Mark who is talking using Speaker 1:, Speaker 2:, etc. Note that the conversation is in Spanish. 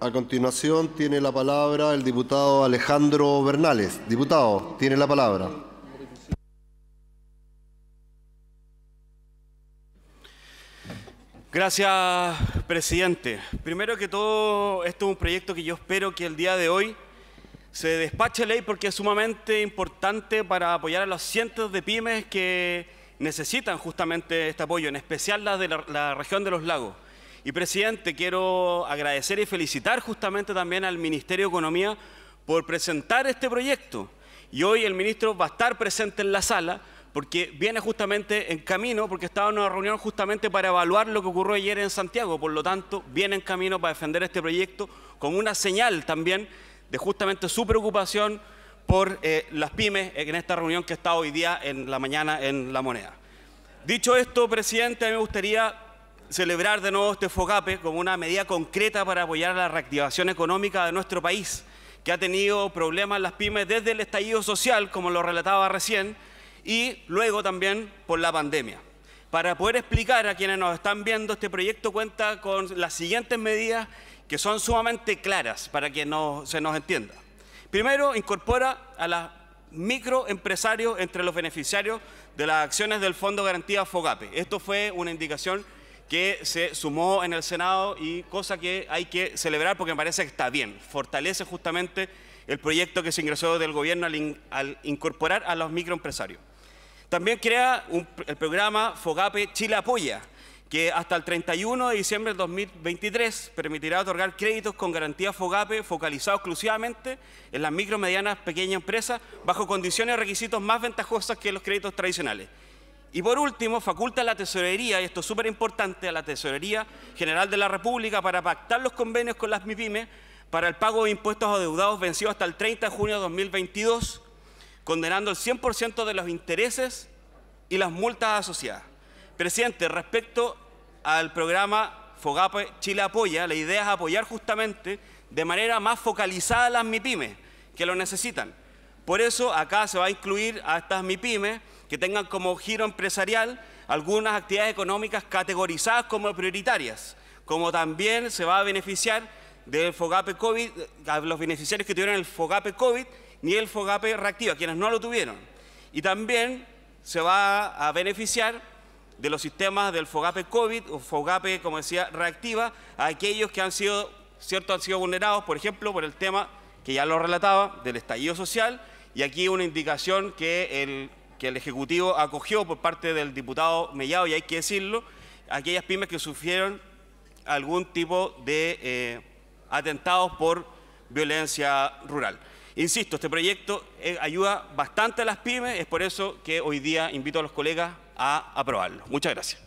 Speaker 1: A continuación tiene la palabra el diputado Alejandro Bernales. Diputado, tiene la palabra. Gracias, presidente. Primero que todo, esto es un proyecto que yo espero que el día de hoy se despache ley porque es sumamente importante para apoyar a los cientos de pymes que necesitan justamente este apoyo, en especial las de la región de los lagos. Y presidente, quiero agradecer y felicitar justamente también al Ministerio de Economía por presentar este proyecto. Y hoy el ministro va a estar presente en la sala porque viene justamente en camino, porque estaba en una reunión justamente para evaluar lo que ocurrió ayer en Santiago. Por lo tanto, viene en camino para defender este proyecto con una señal también de justamente su preocupación por eh, las pymes en esta reunión que está hoy día en la mañana en La Moneda. Dicho esto, presidente, me gustaría celebrar de nuevo este FOGAPE como una medida concreta para apoyar la reactivación económica de nuestro país, que ha tenido problemas las pymes desde el estallido social, como lo relataba recién, y luego también por la pandemia. Para poder explicar a quienes nos están viendo, este proyecto cuenta con las siguientes medidas que son sumamente claras para que no, se nos entienda. Primero, incorpora a los microempresarios entre los beneficiarios de las acciones del Fondo Garantía FOGAPE. Esto fue una indicación que se sumó en el Senado y cosa que hay que celebrar porque me parece que está bien. Fortalece justamente el proyecto que se ingresó del gobierno al, incorporar a los microempresarios. También crea el programa FOGAPE Chile Apoya, que hasta el 31 de diciembre de 2023 permitirá otorgar créditos con garantía FOGAPE focalizados exclusivamente en las micro, medianas, pequeñas empresas bajo condiciones y requisitos más ventajosas que los créditos tradicionales. Y por último, faculta a la tesorería, y esto es súper importante, a la Tesorería General de la República para pactar los convenios con las MIPIME para el pago de impuestos adeudados vencidos hasta el 30 de junio de 2022, condenando el 100% de los intereses y las multas asociadas. Presidente, respecto al programa FOGAPE Chile Apoya, la idea es apoyar justamente de manera más focalizada a las MIPIME que lo necesitan. Por eso acá se va a incluir a estas mipymes que tengan como giro empresarial algunas actividades económicas categorizadas como prioritarias, como también se va a beneficiar del FOGAPE COVID, a los beneficiarios que tuvieron el FOGAPE COVID ni el FOGAPE reactiva, quienes no lo tuvieron. Y también se va a beneficiar de los sistemas del FOGAPE COVID o FOGAPE, como decía, reactiva, a aquellos que han sido, cierto, han sido vulnerados, por ejemplo, por el tema que ya lo relataba, del estallido social, y aquí una indicación que el que el Ejecutivo acogió por parte del diputado Mellado, y hay que decirlo, aquellas pymes que sufrieron algún tipo de eh, atentados por violencia rural. Insisto, este proyecto eh, ayuda bastante a las pymes, es por eso que hoy día invito a los colegas a aprobarlo. Muchas gracias.